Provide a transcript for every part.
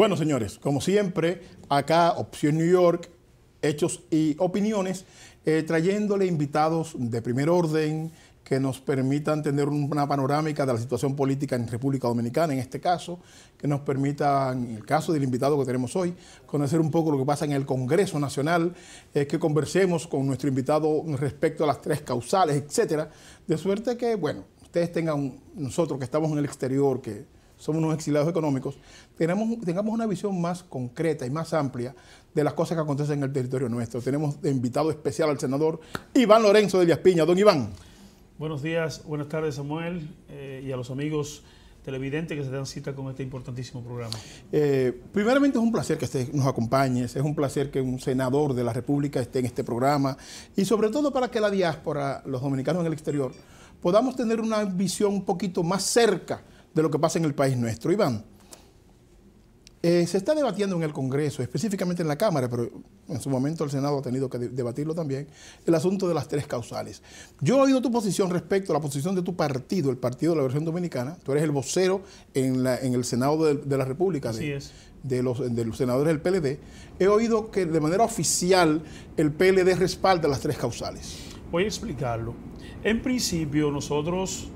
Bueno, señores, como siempre, acá Opción New York, hechos y opiniones, eh, trayéndole invitados de primer orden que nos permitan tener una panorámica de la situación política en República Dominicana, en este caso, que nos permitan, en el caso del invitado que tenemos hoy, conocer un poco lo que pasa en el Congreso Nacional, eh, que conversemos con nuestro invitado respecto a las tres causales, etcétera, de suerte que, bueno, ustedes tengan, nosotros que estamos en el exterior, que somos unos exilados económicos, tengamos una visión más concreta y más amplia de las cosas que acontecen en el territorio nuestro. Tenemos de invitado especial al senador Iván Lorenzo de Villaspiña. Don Iván. Buenos días, buenas tardes Samuel eh, y a los amigos televidentes que se dan cita con este importantísimo programa. Eh, primeramente es un placer que usted nos acompañe es un placer que un senador de la República esté en este programa y sobre todo para que la diáspora, los dominicanos en el exterior, podamos tener una visión un poquito más cerca de lo que pasa en el país nuestro. Iván, eh, se está debatiendo en el Congreso, específicamente en la Cámara, pero en su momento el Senado ha tenido que debatirlo también, el asunto de las tres causales. Yo he oído tu posición respecto a la posición de tu partido, el Partido de la Versión Dominicana. Tú eres el vocero en, el Senado de, la República. de, los, de los, senadores del PLD, he oído que de manera oficial el PLD respalda las tres causales. Voy a explicarlo. En principio, nosotros,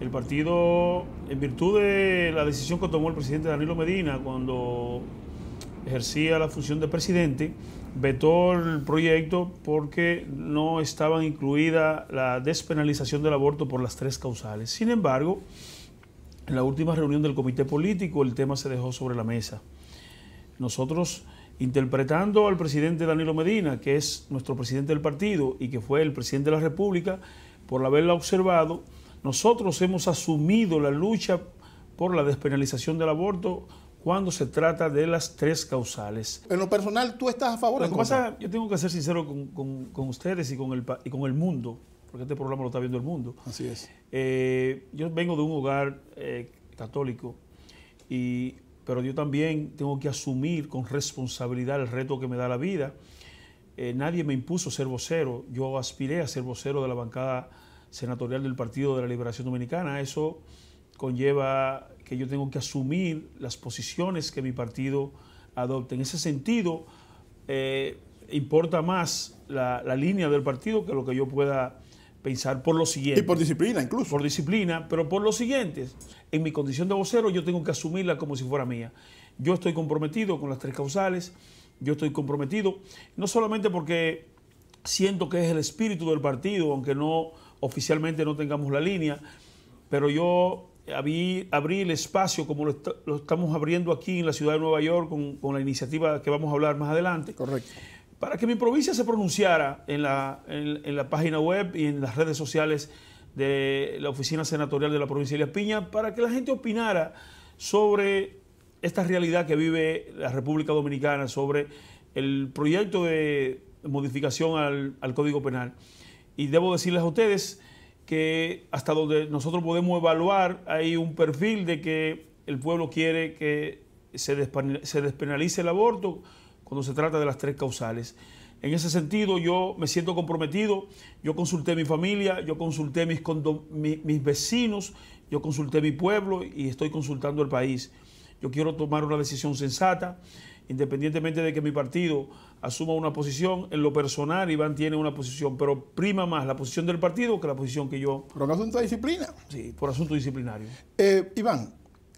el Partido en virtud de la decisión que tomó el presidente Danilo Medina cuando ejercía la función de presidente, vetó el proyecto porque no estaba incluida la despenalización del aborto por las tres causales. Sin embargo, en la última reunión del comité político el tema se dejó sobre la mesa. Nosotros, interpretando al presidente Danilo Medina, que es nuestro presidente del partido y que fue el presidente de la República, por haberla observado, nosotros hemos asumido la lucha por la despenalización del aborto cuando se trata de las tres causales. En lo personal, ¿tú estás a favor? Lo que pasa, yo tengo que ser sincero con, ustedes y con, el, y con el mundo, porque este programa lo está viendo el mundo. Así es. Eh, yo vengo de un hogar eh, católico, pero yo también tengo que asumir con responsabilidad el reto que me da la vida. Eh, nadie me impuso ser vocero, yo aspiré a ser vocero de la bancada senatorial del Partido de la Liberación Dominicana. Eso conlleva que yo tengo que asumir las posiciones que mi partido adopte. En ese sentido, eh, importa más la, la, línea del partido que lo que yo pueda pensar por lo siguiente. Y por disciplina incluso. Por disciplina, pero por lo siguiente. En mi condición de vocero yo tengo que asumirla como si fuera mía. Yo estoy comprometido con las tres causales, yo estoy comprometido, no solamente porque siento que es el espíritu del partido, aunque no oficialmente no tengamos la línea, pero yo abrí, abrí el espacio como lo, estamos abriendo aquí en la ciudad de Nueva York con, la iniciativa que vamos a hablar más adelante. Correcto. Para que mi provincia se pronunciara en la, la página web y en las redes sociales de la oficina senatorial de la provincia de La Piña para que la gente opinara sobre esta realidad que vive la República Dominicana, sobre el proyecto de modificación al, Código Penal. Y debo decirles a ustedes que hasta donde nosotros podemos evaluar hay un perfil de que el pueblo quiere que se, despenalice el aborto cuando se trata de las tres causales. En ese sentido yo me siento comprometido, yo consulté a mi familia, yo consulté a mis, mis vecinos, yo consulté a mi pueblo y estoy consultando al país. Yo quiero tomar una decisión sensata independientemente de que mi partido asuma una posición, en lo personal Iván tiene una posición, pero prima más la posición del partido que la posición que yo... Por asunto de disciplina. Sí, por asunto disciplinario. Eh, Iván,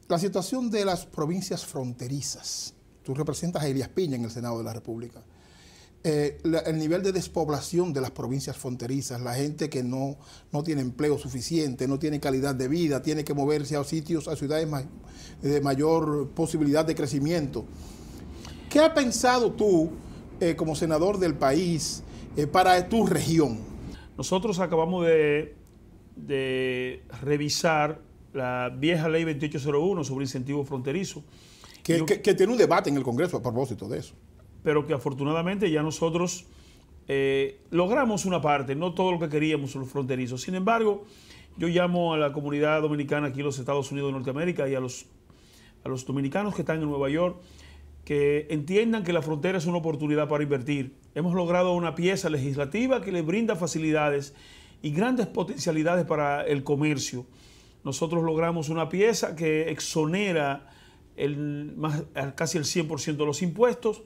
la situación de las provincias fronterizas. Tú representas a Elías Piña en el Senado de la República. Eh, el nivel de despoblación de las provincias fronterizas, la gente que no, no tiene empleo suficiente, no tiene calidad de vida, tiene que moverse a sitios, a ciudades de mayor posibilidad de crecimiento. ¿Qué ha pensado tú eh, como senador del país eh, para tu región? Nosotros acabamos de, revisar la vieja ley 2801 sobre incentivos fronterizos. Que, tiene un debate en el Congreso a propósito de eso. Pero que afortunadamente ya nosotros eh, logramos una parte, no todo lo que queríamos los fronterizos. Sin embargo, yo llamo a la comunidad dominicana aquí en los Estados Unidos de Norteamérica y a los dominicanos que están en Nueva York que entiendan que la frontera es una oportunidad para invertir. Hemos logrado una pieza legislativa que le brinda facilidades y grandes potencialidades para el comercio. Nosotros logramos una pieza que exonera el, casi el 100% de los impuestos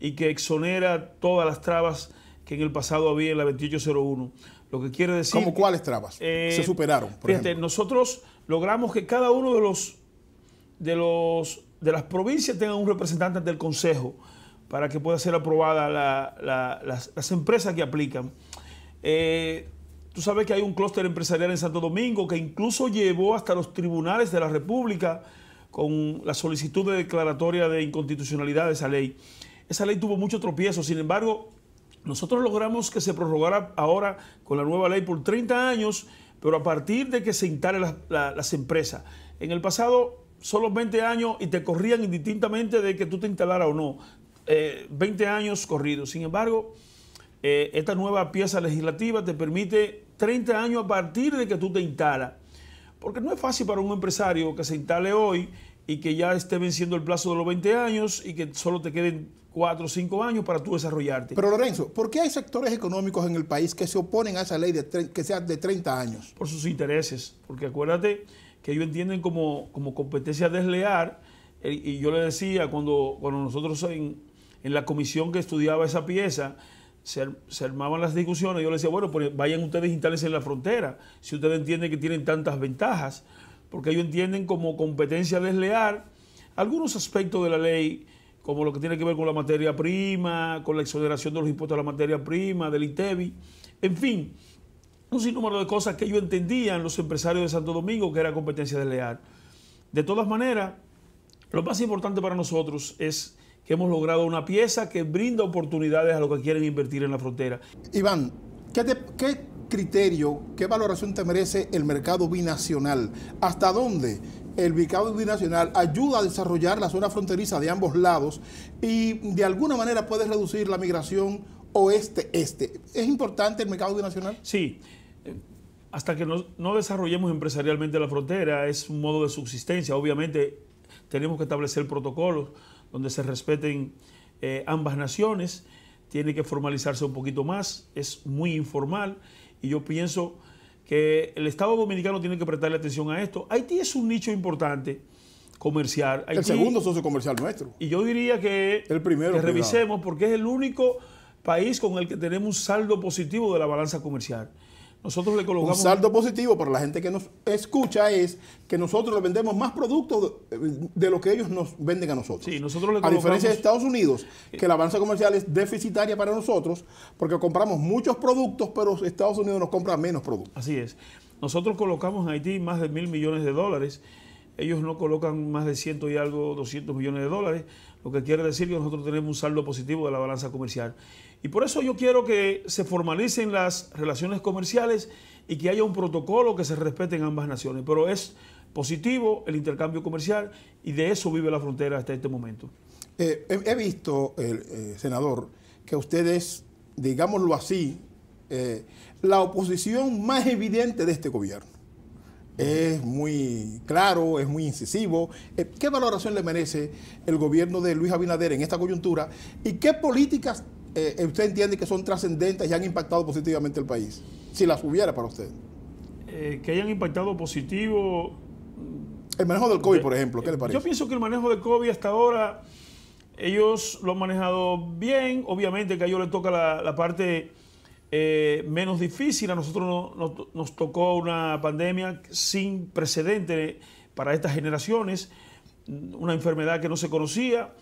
y que exonera todas las trabas que en el pasado había en la 2801. Lo que quiere decir... ¿Cómo cuáles trabas? Se eh, superaron. fíjate, nosotros logramos que cada uno de los, de los de las provincias tengan un representante del Consejo para que pueda ser aprobada la, las, empresas que aplican. Eh, tú sabes que hay un clúster empresarial en Santo Domingo que incluso llevó hasta los tribunales de la República con la solicitud de declaratoria de inconstitucionalidad de esa ley. Esa ley tuvo mucho tropiezo, sin embargo, nosotros logramos que se prorrogara ahora con la nueva ley por 30 años, pero a partir de que se instalen las empresas. En el pasado solo 20 años y te corrían indistintamente de que tú te instalara o no. 20 eh, años corridos. Sin embargo, eh, esta nueva pieza legislativa te permite 30 años a partir de que tú te instalas. Porque no es fácil para un empresario que se instale hoy y que ya esté venciendo el plazo de los 20 años y que solo te queden 4 o 5 años para tú desarrollarte. Pero Lorenzo, ¿por qué hay sectores económicos en el país que se oponen a esa ley que sea de 30 años? Por sus intereses, porque acuérdate que ellos entienden como, competencia desleal. Eh, y yo le decía cuando, cuando nosotros en, la comisión que estudiaba esa pieza, se, armaban las discusiones, yo le decía, bueno, pues vayan ustedes y en la frontera, si ustedes entienden que tienen tantas ventajas, porque ellos entienden como competencia desleal algunos aspectos de la ley, como lo que tiene que ver con la materia prima, con la exoneración de los impuestos a la materia prima, del ITEBI, en fin, un sinnúmero de cosas que ellos entendían, los empresarios de Santo Domingo, que era competencia Leal. De todas maneras, lo más importante para nosotros es que hemos logrado una pieza que brinda oportunidades a los que quieren invertir en la frontera. Iván, ¿qué, qué criterio, qué valoración te merece el mercado binacional? ¿Hasta dónde el mercado binacional ayuda a desarrollar la zona fronteriza de ambos lados y de alguna manera puede reducir la migración oeste-este? ¿Es importante el mercado binacional? Sí hasta que no, desarrollemos empresarialmente la frontera, es un modo de subsistencia. Obviamente tenemos que establecer protocolos donde se respeten eh, ambas naciones, tiene que formalizarse un poquito más, es muy informal y yo pienso que el Estado dominicano tiene que prestarle atención a esto. Haití es un nicho importante comercial. el segundo socio comercial nuestro. Y yo diría que, el revisemos porque es el único país con el que tenemos un saldo positivo de la balanza comercial. Nosotros le colocamos... Un saldo positivo para la gente que nos escucha es que nosotros le vendemos más productos de, lo que ellos nos venden a nosotros. Sí, nosotros A diferencia de Estados Unidos, eh, que la balanza comercial es deficitaria para nosotros porque compramos muchos productos, pero Estados Unidos nos compra menos productos. Así es. Nosotros colocamos en Haití más de mil millones de dólares ellos no colocan más de 100 y algo, 200 millones de dólares, lo que quiere decir que nosotros tenemos un saldo positivo de la balanza comercial. Y por eso yo quiero que se formalicen las relaciones comerciales y que haya un protocolo que se respete en ambas naciones. Pero es positivo el intercambio comercial y de eso vive la frontera hasta este momento. Eh, he, visto, eh, senador, que ustedes, digámoslo así, eh, la oposición más evidente de este gobierno es muy claro, es muy incisivo. Eh, ¿Qué valoración le merece el gobierno de Luis Abinader en esta coyuntura? ¿Y qué políticas eh, usted entiende que son trascendentes y han impactado positivamente el país? Si las hubiera para usted. Eh, que hayan impactado positivo. Mm, el manejo del COVID, por ejemplo, ¿qué le parece? Yo pienso que el manejo del COVID hasta ahora, ellos lo han manejado bien. Obviamente que a ellos les toca la parte eh, menos difícil. A nosotros nos tocó una pandemia sin precedente para estas generaciones, una enfermedad que no se conocía.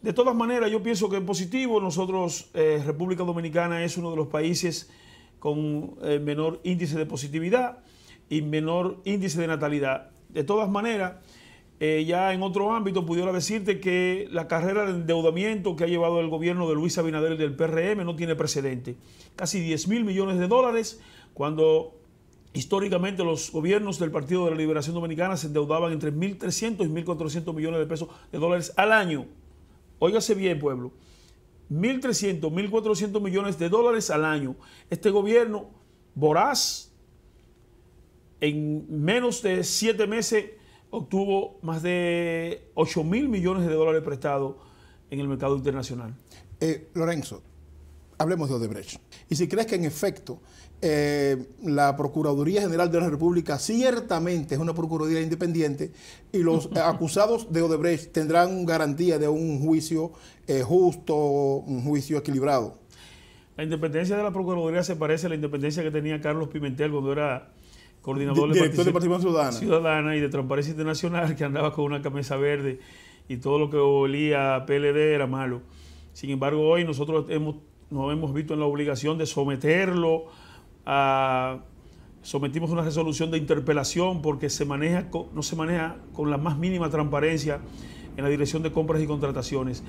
De todas maneras, yo pienso que es positivo, nosotros, eh, República Dominicana es uno de los países con eh, menor índice de positividad y menor índice de natalidad. De todas maneras, eh, ya en otro ámbito pudiera decirte que la carrera de endeudamiento que ha llevado el gobierno de Luis Abinader y del PRM no tiene precedente. Casi 10 mil millones de dólares cuando históricamente los gobiernos del Partido de la Liberación Dominicana se endeudaban entre 1.300 y 1.400 millones de pesos de dólares al año. Óigase bien, pueblo. 1.300, 1.400 millones de dólares al año. Este gobierno voraz, en menos de siete meses obtuvo más de 8 mil millones de dólares prestados en el mercado internacional. Eh, Lorenzo, hablemos de Odebrecht. Y si crees que en efecto eh, la Procuraduría General de la República ciertamente es una Procuraduría independiente y los acusados de Odebrecht tendrán garantía de un juicio eh, justo, un juicio equilibrado. La independencia de la Procuraduría se parece a la independencia que tenía Carlos Pimentel cuando era coordinador de, de Participación Ciudadana. y de Transparencia Internacional, que andaba con una camisa verde y todo lo que olía a PLD era malo. Sin embargo, hoy nosotros hemos, nos hemos visto en la obligación de someterlo a... Sometimos una resolución de interpelación porque se maneja, no se maneja con la más mínima transparencia en la dirección de compras y contrataciones.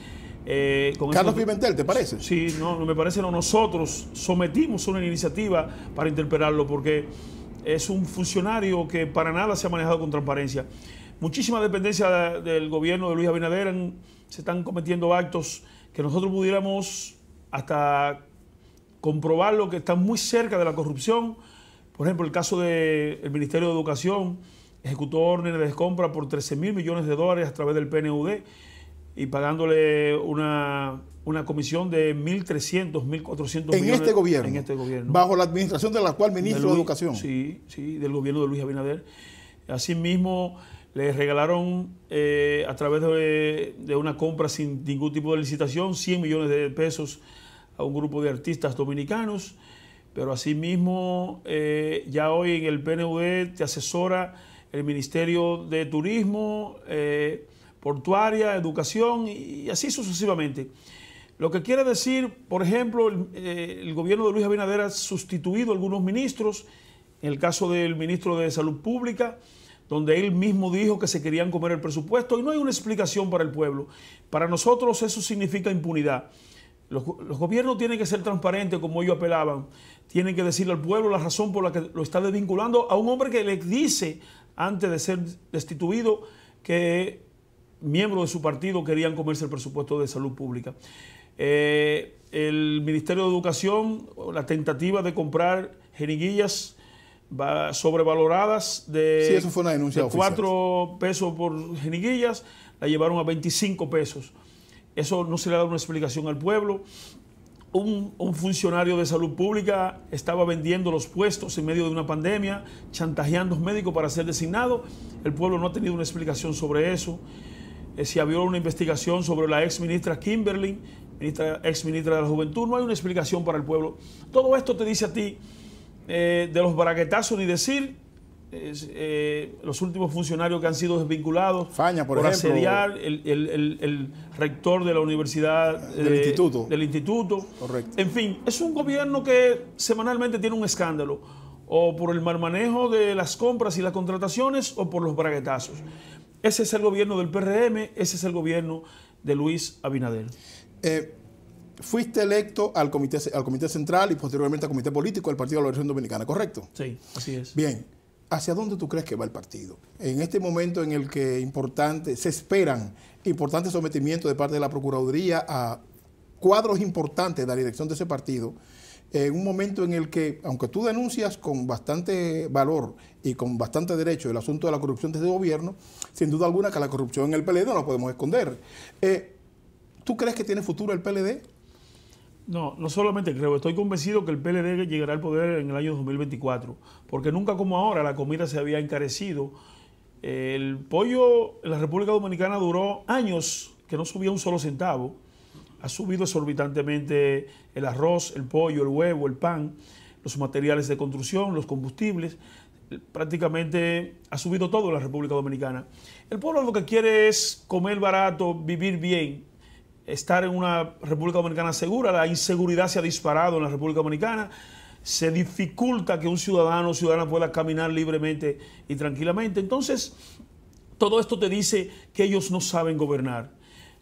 Eh, Carlos Pimentel, ¿te parece? Sí, no, no me parece, no. Nosotros sometimos una iniciativa para interpelarlo porque es un funcionario que para nada se ha manejado con transparencia. Muchísimas dependencias del gobierno de Luis Abinader se están cometiendo actos que nosotros pudiéramos hasta comprobarlo que están muy cerca de la corrupción. Por ejemplo, el caso del Ministerio de Educación ejecutó órdenes de compra por 13 mil millones de dólares a través del PNUD y pagándole una, comisión de 1.300, 1.400 millones. En este gobierno. En este gobierno. Bajo la administración de la cual ministro de, Educación. Sí, sí, del gobierno de Luis Abinader. Asimismo, le regalaron eh, a través de, una compra sin ningún tipo de licitación 100 millones de pesos a un grupo de artistas dominicanos. Pero asimismo, eh, ya hoy en el PNV te asesora el Ministerio de Turismo. Eh, portuaria, educación y así sucesivamente. Lo que quiere decir, por ejemplo, eh, el, gobierno de Luis Abinader ha sustituido algunos ministros, en el caso del ministro de Salud Pública, donde él mismo dijo que se querían comer el presupuesto y no hay una explicación para el pueblo. Para nosotros eso significa impunidad. Los, los gobiernos tienen que ser transparentes, como ellos apelaban. Tienen que decirle al pueblo la razón por la que lo está desvinculando a un hombre que le dice, antes de ser destituido, que miembros de su partido querían comerse el presupuesto de salud pública. Eh, el Ministerio de Educación, la tentativa de comprar jeringuillas sobrevaloradas de, 4 pesos por jeringuillas, la llevaron a 25 pesos. Eso no se le ha dado una explicación al pueblo. Un, un, funcionario de salud pública estaba vendiendo los puestos en medio de una pandemia, chantajeando a los médicos para ser designado. El pueblo no ha tenido una explicación sobre eso. Eh, ...si se una investigación sobre la ex ministra Kimberly, ex ministra de la Juventud. No hay una explicación para el pueblo. Todo esto te dice a ti eh, de los braguetazos ni decir eh, los últimos funcionarios que han sido desvinculados Faña, por, ejemplo, el, rector de la universidad del instituto. Correcto. En fin, es un gobierno que semanalmente tiene un escándalo, o por el mal manejo de las compras y las contrataciones, o por los braguetazos. Ese es el gobierno del PRM, ese es el gobierno de Luis Abinader. Eh, fuiste electo al comité, al comité Central y posteriormente al Comité Político del Partido de la Revolución Dominicana, ¿correcto? Sí, así es. Bien, ¿hacia dónde tú crees que va el partido? En este momento en el que importante, se esperan importantes sometimientos de parte de la Procuraduría a cuadros importantes de la dirección de ese partido, en un momento en el que, aunque tú denuncias con bastante valor y con bastante derecho el asunto de la corrupción de este gobierno, sin duda alguna que la corrupción en el PLD no la podemos esconder. Eh, ¿Tú crees que tiene futuro el PLD? No, no solamente creo, estoy convencido que el PLD llegará al poder en el año 2024, porque nunca como ahora la comida se había encarecido. El pollo en la República Dominicana duró años que no subía un solo centavo ha subido exorbitantemente el arroz, el pollo, el huevo, el pan, los materiales de construcción, los combustibles, prácticamente ha subido todo en la República Dominicana. El pueblo lo que quiere es comer barato, vivir bien, estar en una República Dominicana segura, la inseguridad se ha disparado en la República Dominicana, se dificulta que un ciudadano o ciudadana pueda caminar libremente y tranquilamente. Entonces, todo esto te dice que ellos no saben gobernar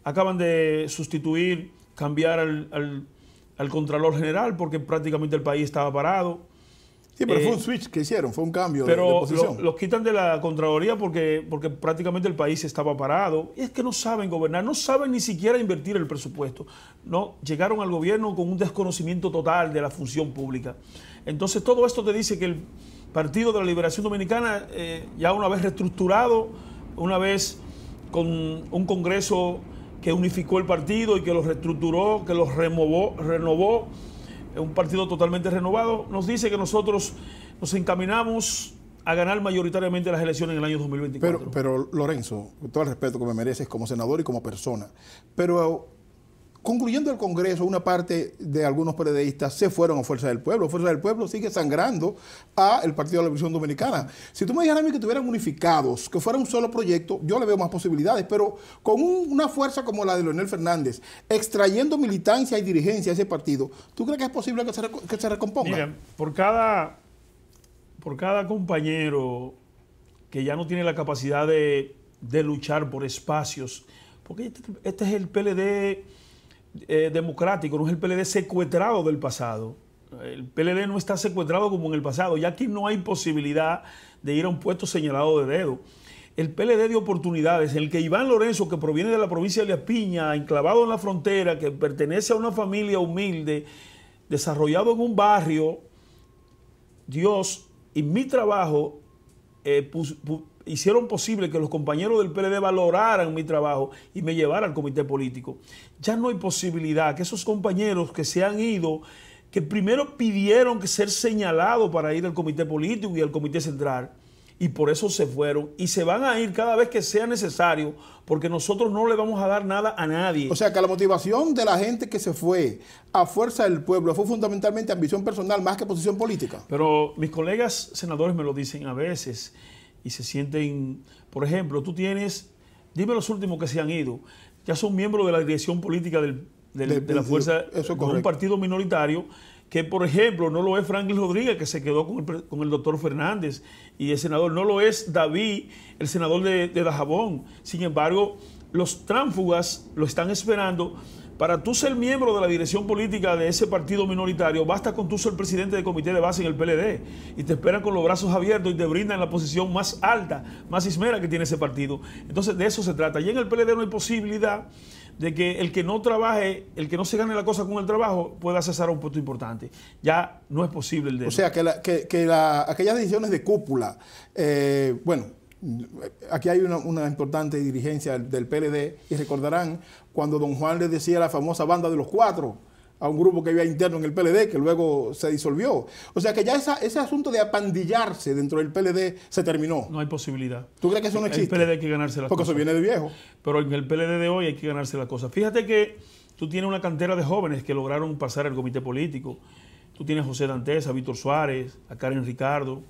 acaban de sustituir, cambiar al, Contralor General porque prácticamente el país estaba parado. Sí, pero fue un eh, switch que hicieron, fue un cambio de, posición. los quitan de la Contraloría porque, porque prácticamente el país estaba parado. Y es que no saben gobernar, no saben ni siquiera invertir el presupuesto. No, llegaron al gobierno con un desconocimiento total de la función pública. Entonces todo esto te dice que el Partido de la Liberación Dominicana, eh, ya una vez reestructurado, una vez con un Congreso que unificó el partido y que lo reestructuró, que lo removó, renovó, un partido totalmente renovado, nos dice que nosotros nos encaminamos a ganar mayoritariamente las elecciones en el año 2024. Pero, pero Lorenzo, con todo el respeto que me mereces como senador y como persona, pero concluyendo el Congreso, una parte de algunos periodistas se fueron a Fuerza del Pueblo. Fuerza del Pueblo sigue sangrando al el Partido de la Revolución Dominicana. Si tú me dijeras a mí que estuvieran unificados, que fuera un solo proyecto, yo le veo más posibilidades, pero con una fuerza como la de Leonel Fernández, extrayendo militancia y dirigencia a ese partido, ¿tú crees que es posible que se, recomponga? por cada, por cada compañero que ya no tiene la capacidad de, luchar por espacios, porque este, este es el PLD eh, democrático, no es el PLD secuestrado del pasado. El PLD no está secuestrado como en el pasado, ya aquí no hay posibilidad de ir a un puesto señalado de dedo. El PLD de oportunidades, el que Iván Lorenzo, que proviene de la provincia de La Piña, enclavado en la frontera, que pertenece a una familia humilde, desarrollado en un barrio, Dios y mi trabajo eh, hicieron posible que los compañeros del PLD valoraran mi trabajo y me llevaran al comité político. Ya no hay posibilidad que esos compañeros que se han ido, que primero pidieron que ser señalados para ir al comité político y al comité central, y por eso se fueron y se van a ir cada vez que sea necesario porque nosotros no le vamos a dar nada a nadie. O sea que la motivación de la gente que se fue a fuerza del pueblo fue fundamentalmente ambición personal más que posición política. Pero mis colegas senadores me lo dicen a veces y se sienten, por ejemplo, tú tienes, dime los últimos que se han ido, ya son miembros de la dirección política de, la fuerza eso un partido minoritario que por ejemplo no lo es Franklin Rodríguez, que se quedó con el, doctor Fernández y el senador, no lo es David, el senador de, de Dajabón. Sin embargo, los tránsfugas lo están esperando para tú ser miembro de la dirección política de ese partido minoritario, basta con tú ser presidente del comité de base en el PLD y te esperan con los brazos abiertos y te brindan la posición más alta, más ismera que tiene ese partido. Entonces de eso se trata. Y en el PLD no hay posibilidad de que el que no trabaje, el que no se gane la cosa con el trabajo, pueda cesar a un puesto importante. Ya no es posible el de O sea, que, aquellas decisiones de cúpula, eh, bueno, Aquí hay una, importante dirigencia del PLD y recordarán cuando don Juan le decía la famosa banda de los cuatro a un grupo que había interno en el PLD que luego se disolvió. O sea que ya ese asunto de apandillarse dentro del PLD se terminó. No hay posibilidad. ¿Tú crees que eso no existe? El PLD hay que ganarse las Porque Porque eso viene de viejo. Pero en el PLD de hoy hay que ganarse la cosa. Fíjate que tú tienes una cantera de jóvenes que lograron pasar al comité político. Tú tienes a José Dantes, a Víctor Suárez, a Karen Ricardo.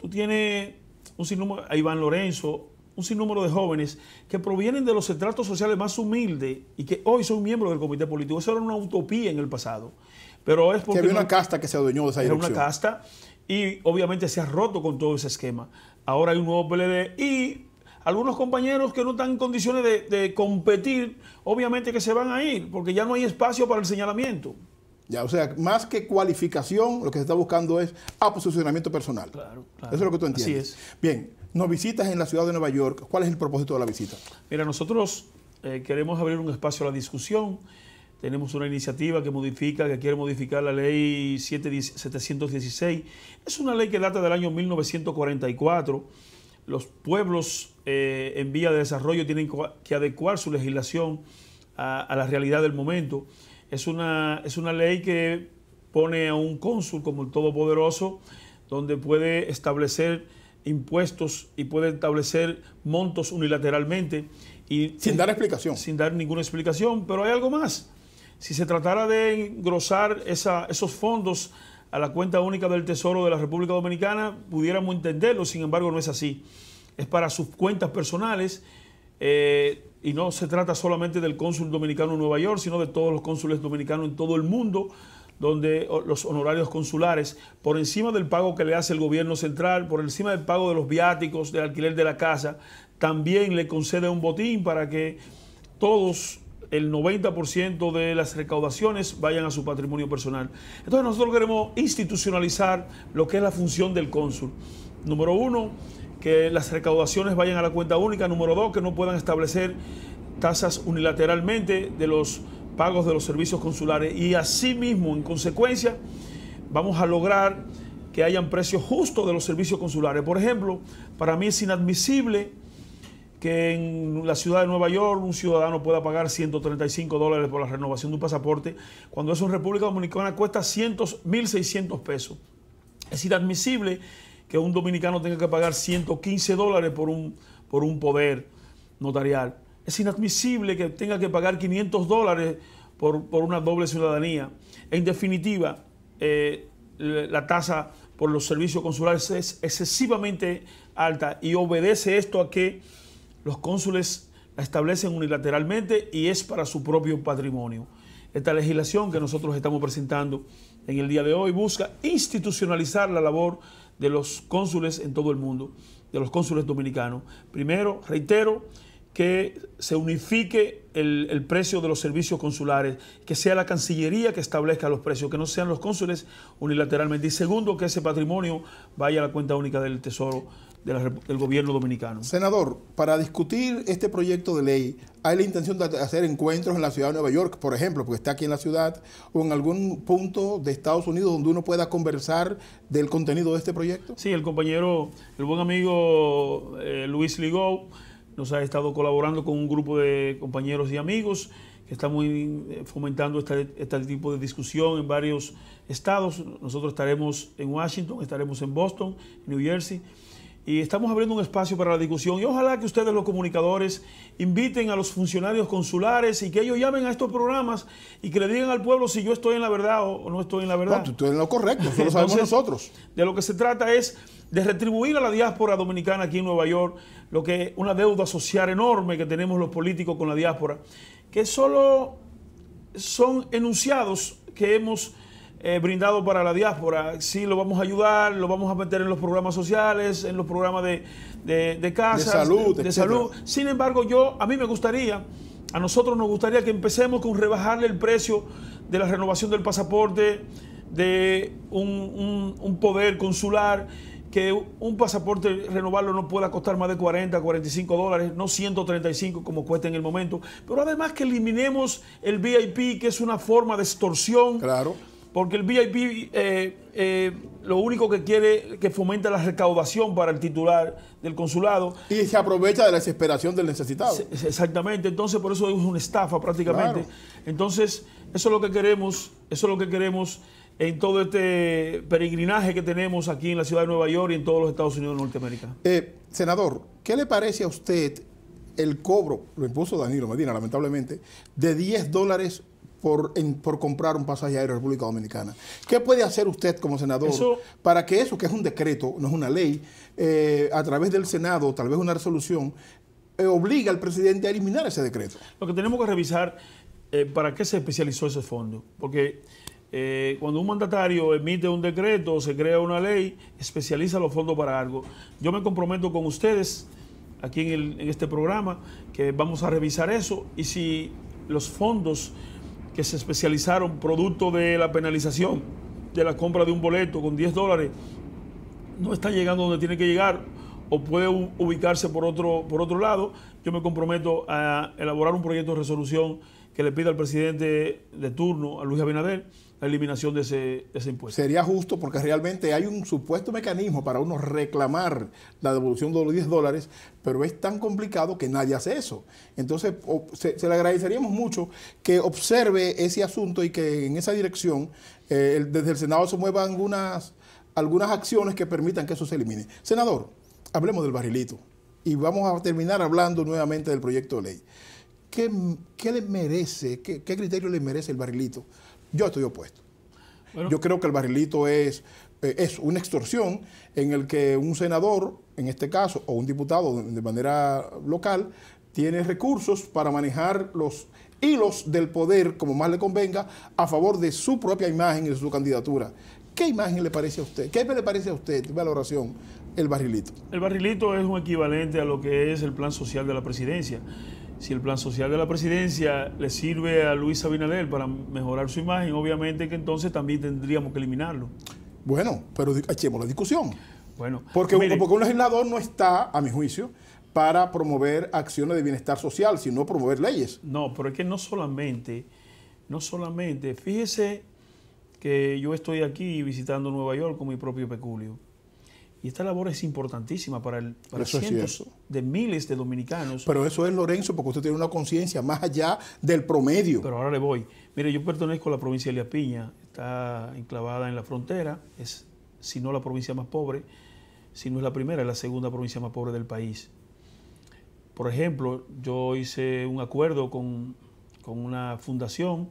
Tú tienes un sinnúmero, Iván Lorenzo, un sinnúmero de jóvenes que provienen de los estratos sociales más humildes y que hoy son miembros del comité político. Eso era una utopía en el pasado. Pero es porque... Que había una casta que se adueñó de esa era una casta y obviamente se ha roto con todo ese esquema. Ahora hay un nuevo PLD y algunos compañeros que no están en condiciones de competir, obviamente que se van a ir porque ya no hay espacio para el señalamiento. Ya, o sea, más que cualificación, lo que se está buscando es aposicionamiento personal. Claro, claro. Eso es lo que tú entiendes. Así es. Bien, nos visitas en la ciudad de Nueva York. ¿Cuál es el propósito de la visita? Mira, nosotros eh, queremos abrir un espacio a la discusión. Tenemos una iniciativa que modifica, que quiere modificar la ley 716. Es una ley que data del año 1944. Los pueblos eh, en vía de desarrollo tienen que adecuar su legislación a la realidad del momento. Es una, es una ley que pone a un cónsul como el Todopoderoso, donde puede establecer impuestos y puede establecer montos unilateralmente. Y, sin dar explicación. Sin dar ninguna explicación, pero hay algo más. Si se tratara de engrosar esa, esos fondos a la cuenta única del Tesoro de la República Dominicana, pudiéramos entenderlo, sin embargo no es así. Es para sus cuentas personales. Eh, y no se trata solamente del cónsul dominicano en Nueva York, sino de todos los cónsules dominicanos en todo el mundo, donde los honorarios consulares, por encima del pago que le hace el gobierno central, por encima del pago de los viáticos, del alquiler de la casa, también le concede un botín para que todos el 90% de las recaudaciones vayan a su patrimonio personal. Entonces nosotros queremos institucionalizar lo que es la función del cónsul. Número uno, que las recaudaciones vayan a la cuenta única. Número dos, que no puedan establecer tasas unilateralmente de los pagos de los servicios consulares. Y asimismo, en consecuencia, vamos a lograr que hayan precios justos de los servicios consulares. Por ejemplo, para mí es inadmisible que en la ciudad de Nueva York un ciudadano pueda pagar 135 dólares por la renovación de un pasaporte, cuando eso en República Dominicana cuesta mil 1.600 pesos. Es inadmisible que un dominicano tenga que pagar 115 dólares por un, por un poder notarial. Es inadmisible que tenga que pagar 500 dólares por, una doble ciudadanía. En definitiva, eh, la tasa por los servicios consulares es excesivamente alta y obedece esto a que los cónsules la establecen unilateralmente y es para su propio patrimonio. Esta legislación que nosotros estamos presentando en el día de hoy busca institucionalizar la labor de los cónsules en todo el mundo, de los cónsules dominicanos. Primero, reitero que se unifique el, precio de los servicios consulares, que sea la Cancillería que establezca los precios, que no sean los cónsules unilateralmente. Y segundo, que ese patrimonio vaya a la cuenta única del Tesoro del gobierno dominicano. Senador, para discutir este proyecto de ley, ¿hay la intención de hacer encuentros en la ciudad de Nueva York, por ejemplo, porque está aquí en la ciudad, o en algún punto de Estados Unidos donde uno pueda conversar del contenido de este proyecto? Sí, el compañero, el buen amigo eh, Luis Ligó nos ha estado colaborando con un grupo de compañeros y amigos que está eh, fomentando este, este, tipo de discusión en varios estados. Nosotros estaremos en Washington, estaremos en Boston, en New Jersey y estamos abriendo un espacio para la discusión y ojalá que ustedes los comunicadores inviten a los funcionarios consulares y que ellos llamen a estos programas y que le digan al pueblo si yo estoy en la verdad o no estoy en la verdad. No, tú lo correcto, eso lo sabemos nosotros. De lo que se trata es de retribuir a la diáspora dominicana aquí en Nueva York lo que es una deuda social enorme que tenemos los políticos con la diáspora, que solo son enunciados que hemos eh, brindado para la diáspora. Sí, lo vamos a ayudar, lo vamos a meter en los programas sociales, en los programas de, de, de casas, de salud. De, salud. Sin embargo, yo, a mí me gustaría, a nosotros nos gustaría que empecemos con rebajarle el precio de la renovación del pasaporte, de un, poder consular que un pasaporte renovarlo no pueda costar más de 40, 45 dólares, no 135 como cuesta en el momento, pero además que eliminemos el VIP, que es una forma de extorsión. Claro. Porque el VIP eh, eh, lo único que quiere es que fomenta la recaudación para el titular del consulado. Y se aprovecha de la desesperación del necesitado. exactamente, entonces por eso es una estafa prácticamente. Entonces, eso es lo que queremos, eso es lo que queremos en todo este peregrinaje que tenemos aquí en la ciudad de Nueva York y en todos los Estados Unidos de Norteamérica. Eh, senador, ¿qué le parece a usted el cobro, lo impuso Danilo Medina, lamentablemente, de 10 dólares por, comprar un pasaje aéreo a República Dominicana. ¿Qué puede hacer usted como senador para que eso, que es un decreto, no es una ley, eh, a través del Senado, tal vez una resolución, eh, obligue al presidente a eliminar ese decreto? Lo que tenemos que revisar, eh, ¿para qué se especializó ese fondo? Porque cuando un mandatario emite un decreto o se crea una ley, especializa los fondos para algo. Yo me comprometo con ustedes aquí en, en este programa que vamos a revisar eso y si los fondos se especializaron producto de la penalización de la compra de un boleto con 10 dólares, no está llegando donde tiene que llegar o puede ubicarse por otro, por otro lado. Yo me comprometo a elaborar un proyecto de resolución que le pida al presidente de turno, a Luis Abinader, la eliminación de ese, ese, impuesto. Sería justo porque realmente hay un supuesto mecanismo para uno reclamar la devolución de los 10 dólares, pero es tan complicado que nadie hace eso. Entonces, se, le agradeceríamos mucho que observe ese asunto y que en esa dirección eh, desde el Senado se muevan algunas, algunas acciones que permitan que eso se elimine. Senador, hablemos del barrilito y vamos a terminar hablando nuevamente del proyecto de ley. ¿Qué, le merece, qué criterio le merece el barrilito yo estoy opuesto. Yo creo que el barrilito es, eh, es una extorsión en el que un senador, en este caso, o un diputado de manera local, tiene recursos para manejar los hilos del poder como más le convenga a favor de su propia imagen y de su candidatura. ¿Qué imagen le parece a usted? ¿Qué le parece a usted, valoración, el barrilito? El barrilito es un equivalente a lo que es el plan social de la presidencia si el plan social de la presidencia le sirve a Luis Abinader para mejorar su imagen, obviamente que entonces también tendríamos que eliminarlo. Bueno, pero echemos la discusión. Bueno, porque, porque un legislador no está, a mi juicio, para promover acciones de bienestar social, sino promover leyes. No, pero es que no solamente, no solamente, fíjese que yo estoy aquí visitando Nueva York con mi propio peculio. Y esta labor es importantísima para, el, para cientos de miles de dominicanos. Pero eso es Lorenzo, porque usted tiene una conciencia más allá del promedio. Pero ahora le voy. Mire, yo pertenezco a la provincia de La Piña, está enclavada en la frontera, es si no la provincia más pobre, si no es la primera, es la segunda provincia más pobre del país. Por ejemplo, yo hice un acuerdo con, una fundación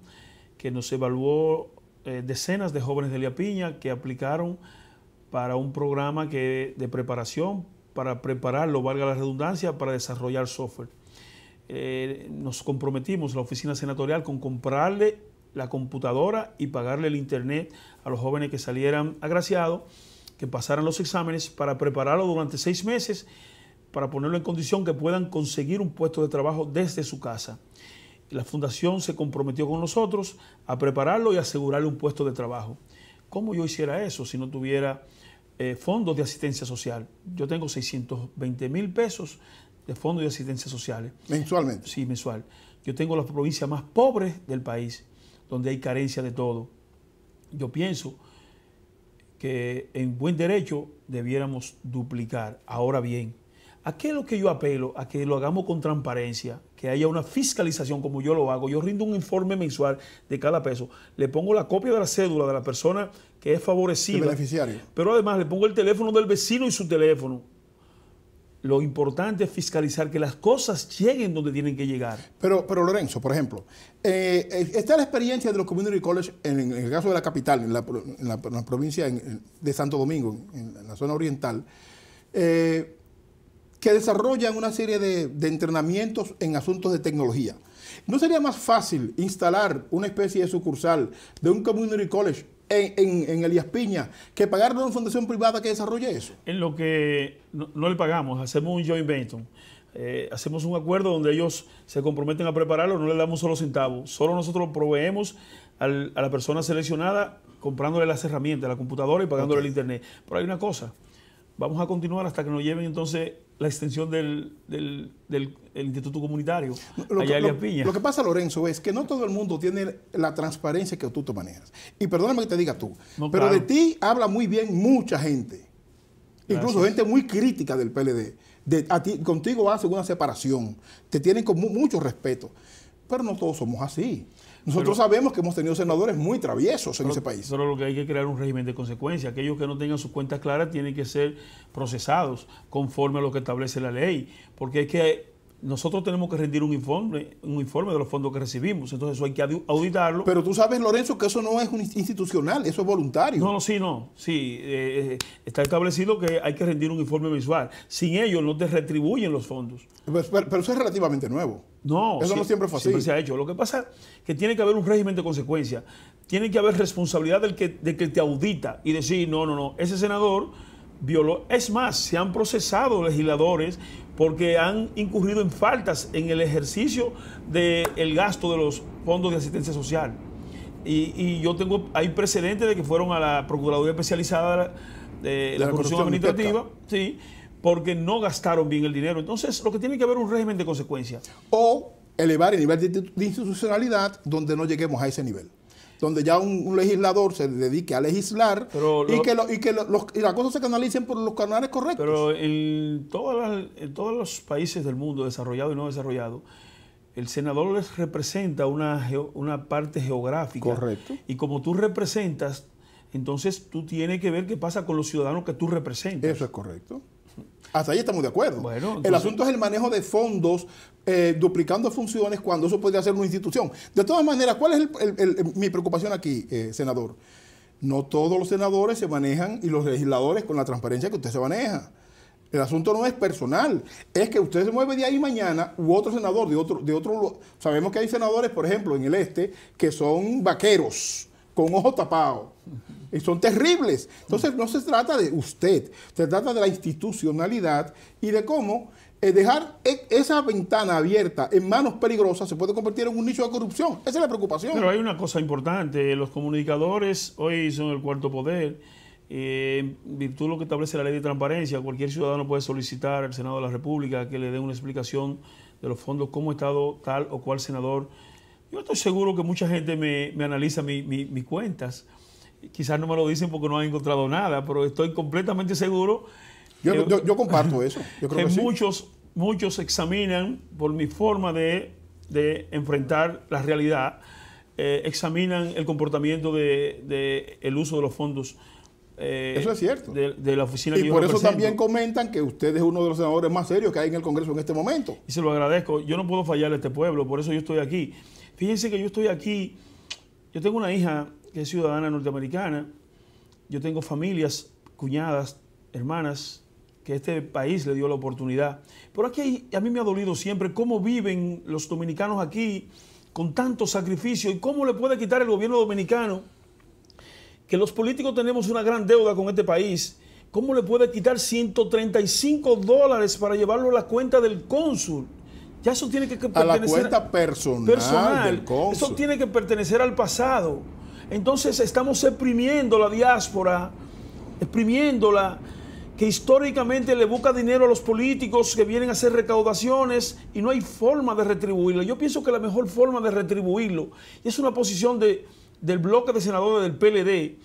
que nos evaluó eh, decenas de jóvenes de La Piña que aplicaron para un programa que, de preparación, para prepararlo, valga la redundancia, para desarrollar software. Eh, nos comprometimos, la oficina senatorial, con comprarle la computadora y pagarle el internet a los jóvenes que salieran agraciados, que pasaran los exámenes, para prepararlo durante seis meses, para ponerlo en condición que puedan conseguir un puesto de trabajo desde su casa. La fundación se comprometió con nosotros a prepararlo y asegurarle un puesto de trabajo. ¿Cómo yo hiciera eso si no tuviera eh, fondos de asistencia social? Yo tengo 620 mil pesos de fondos de asistencia social. ¿Mensualmente? Sí, mensual. Yo tengo las provincias más pobres del país, donde hay carencia de todo. Yo pienso que en buen derecho debiéramos duplicar. Ahora bien, ¿a qué es lo que yo apelo? A que lo hagamos con transparencia, que haya una fiscalización como yo lo hago. Yo rindo un informe mensual de cada peso. Le pongo la copia de la cédula de la persona que es favorecida. El beneficiario. Pero además le pongo el teléfono del vecino y su teléfono. Lo importante es fiscalizar que las cosas lleguen donde tienen que llegar. Pero, pero Lorenzo, por ejemplo, eh, eh está la experiencia de los community college en, el caso de la capital, en la, provincia de Santo Domingo, en, la zona oriental. Eh, que desarrollan una serie de, entrenamientos en asuntos de tecnología. ¿No sería más fácil instalar una especie de sucursal de un community college en, en, Elías Piña que pagarle a una fundación privada que desarrolle eso? En lo que no, le pagamos, hacemos un joint venture. Eh, hacemos un acuerdo donde ellos se comprometen a prepararlo, no le damos solo centavos. solo nosotros proveemos a la persona seleccionada comprándole las herramientas, la computadora y pagándole el internet. Pero hay una cosa, vamos a continuar hasta que nos lleven entonces la extensión del, Instituto Comunitario lo que, pasa, Lorenzo, es que no todo el mundo tiene la transparencia que tú te manejas. Y perdóname que te diga tú, pero de ti habla muy bien mucha gente. Incluso gente muy crítica del PLD. contigo hacen una separación. Te tienen con mucho respeto. Pero no todos somos así. Nosotros sabemos que hemos tenido senadores muy traviesos en ese país. Pero lo que hay que crear un régimen de consecuencia. Aquellos que no tengan sus cuentas claras tienen que ser procesados conforme a lo que establece la ley. Porque hay que nosotros tenemos que rendir un informe, un informe de los fondos que recibimos. Entonces eso hay que auditarlo. Pero tú sabes, Lorenzo, que eso no es institucional, eso es voluntario. No, no sí, no. Sí, eh, eh, está establecido que hay que rendir un informe mensual. Sin ello no te retribuyen los fondos. Pues, pero, eso es relativamente nuevo. No, eso no siempre es fácil. se ha hecho. Lo que pasa es que tiene que haber un régimen de consecuencia. Tiene que haber responsabilidad del que, del que te audita y decir, no, no, no, ese senador es más, se han procesado legisladores porque han incurrido en faltas en el ejercicio del gasto de los fondos de asistencia social. Y, yo tengo, hay precedentes de que fueron a la Procuraduría Especializada de la, Procuraduría Administrativa, sí, porque no gastaron bien el dinero. Entonces, lo que tiene que haber un régimen de consecuencias. O elevar el nivel de institucionalidad donde no lleguemos a ese nivel donde ya un, legislador se dedique a legislar y, que los, y las cosas se canalicen por los canales correctos. Pero en, todos los países del mundo, desarrollado y no desarrollado, el senador les representa una, una parte geográfica. Correcto. Y como tú representas, entonces tú tienes que ver qué pasa con los ciudadanos que tú representas. Eso es correcto. Hasta ahí estamos de acuerdo. El asunto es el manejo de fondos eh, duplicando funciones cuando eso podría ser una institución. De todas maneras, ¿cuál es mi preocupación aquí, eh, senador? No todos los senadores se manejan y los legisladores con la transparencia que usted se maneja. El asunto no es personal, es que usted se mueve de ahí mañana u otro senador de otro, de otro. Sabemos que hay senadores, por ejemplo, en el este, que son vaqueros con ojo tapado. Y son terribles. Entonces no se trata de usted, se trata de la institucionalidad y de cómo eh, dejar e, esa ventana abierta en manos peligrosas se puede convertir en un nicho de corrupción. Esa es la preocupación. Pero hay una cosa importante, los comunicadores hoy son el cuarto poder. virtud eh, de lo que establece la ley de transparencia, cualquier ciudadano puede solicitar al Senado de la República que le dé una explicación de los fondos, cómo ha estado tal o cual senador yo estoy seguro que mucha gente me, analiza mis cuentas. Quizás no me lo dicen porque no han encontrado nada, pero estoy completamente seguro. Yo, comparto eso. que, muchos, muchos examinan por mi forma de, enfrentar la realidad, eh, examinan el comportamiento del de, el uso de los fondos. Eh, eso es cierto. De, la oficina y por eso también comentan que usted es uno de los senadores más serios que hay en el Congreso en este momento. Y se lo agradezco. Yo no puedo fallar a este pueblo, por eso yo estoy aquí. Fíjense que yo estoy aquí, yo tengo una hija que es ciudadana norteamericana, yo tengo familias, cuñadas, hermanas, que este país le dio la oportunidad. Pero aquí a mí me ha dolido siempre cómo viven los dominicanos aquí con tanto sacrificio y cómo le puede quitar el gobierno dominicano, que los políticos tenemos una gran deuda con este país, cómo le puede quitar 135 dólares para llevarlo a la cuenta del cónsul ya eso tiene que, pertenecer... A la cuenta personal, Eso tiene que pertenecer al pasado. Entonces estamos exprimiendo la diáspora, exprimiéndola, que históricamente le busca dinero a los políticos que vienen a hacer recaudaciones y no hay forma de retribuirlo. Yo pienso que la mejor forma de retribuirlo, es una posición de, del bloque de senadores del PLD,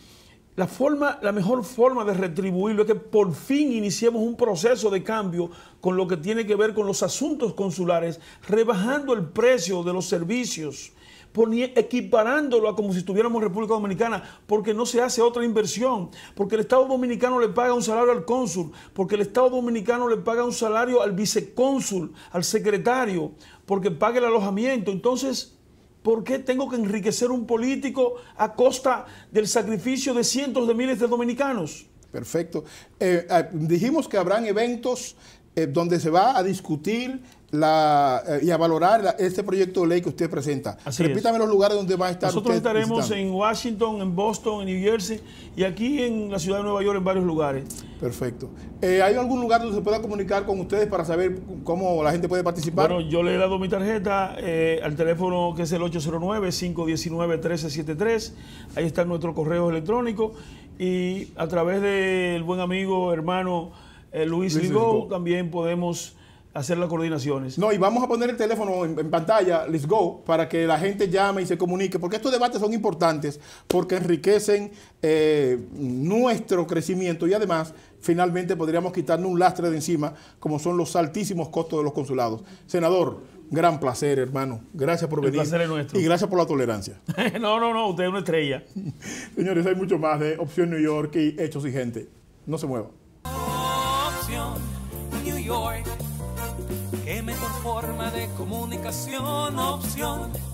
la, forma, la mejor forma de retribuirlo es que por fin iniciemos un proceso de cambio con lo que tiene que ver con los asuntos consulares, rebajando el precio de los servicios, equiparándolo a como si estuviéramos en República Dominicana, porque no se hace otra inversión, porque el Estado Dominicano le paga un salario al cónsul, porque el Estado Dominicano le paga un salario al vicecónsul, al secretario, porque paga el alojamiento. Entonces, ¿Por qué tengo que enriquecer un político a costa del sacrificio de cientos de miles de dominicanos? Perfecto. Eh, eh, dijimos que habrán eventos eh, donde se va a discutir la, eh, y a valorar este proyecto de ley que usted presenta. Repítame los lugares donde va a estar. Nosotros estaremos en Washington, en Boston, en New Jersey y aquí en la ciudad de Nueva York, en varios lugares. Perfecto. Eh, ¿Hay algún lugar donde se pueda comunicar con ustedes para saber cómo la gente puede participar? Bueno, yo le he dado mi tarjeta eh, al teléfono que es el 809-519-1373. Ahí está nuestro correo electrónico y a través del buen amigo, hermano Luis, Luis también podemos hacer las coordinaciones. No, y vamos a poner el teléfono en, pantalla, let's go, para que la gente llame y se comunique, porque estos debates son importantes, porque enriquecen eh, nuestro crecimiento y además finalmente podríamos quitarnos un lastre de encima, como son los altísimos costos de los consulados. Senador, gran placer, hermano. Gracias por venir. Placer es nuestro. Y gracias por la tolerancia. no, no, no, usted es una estrella. Señores, hay mucho más de Opción New York y Hechos y Gente. No se mueva. Opción New York forma de comunicación, opción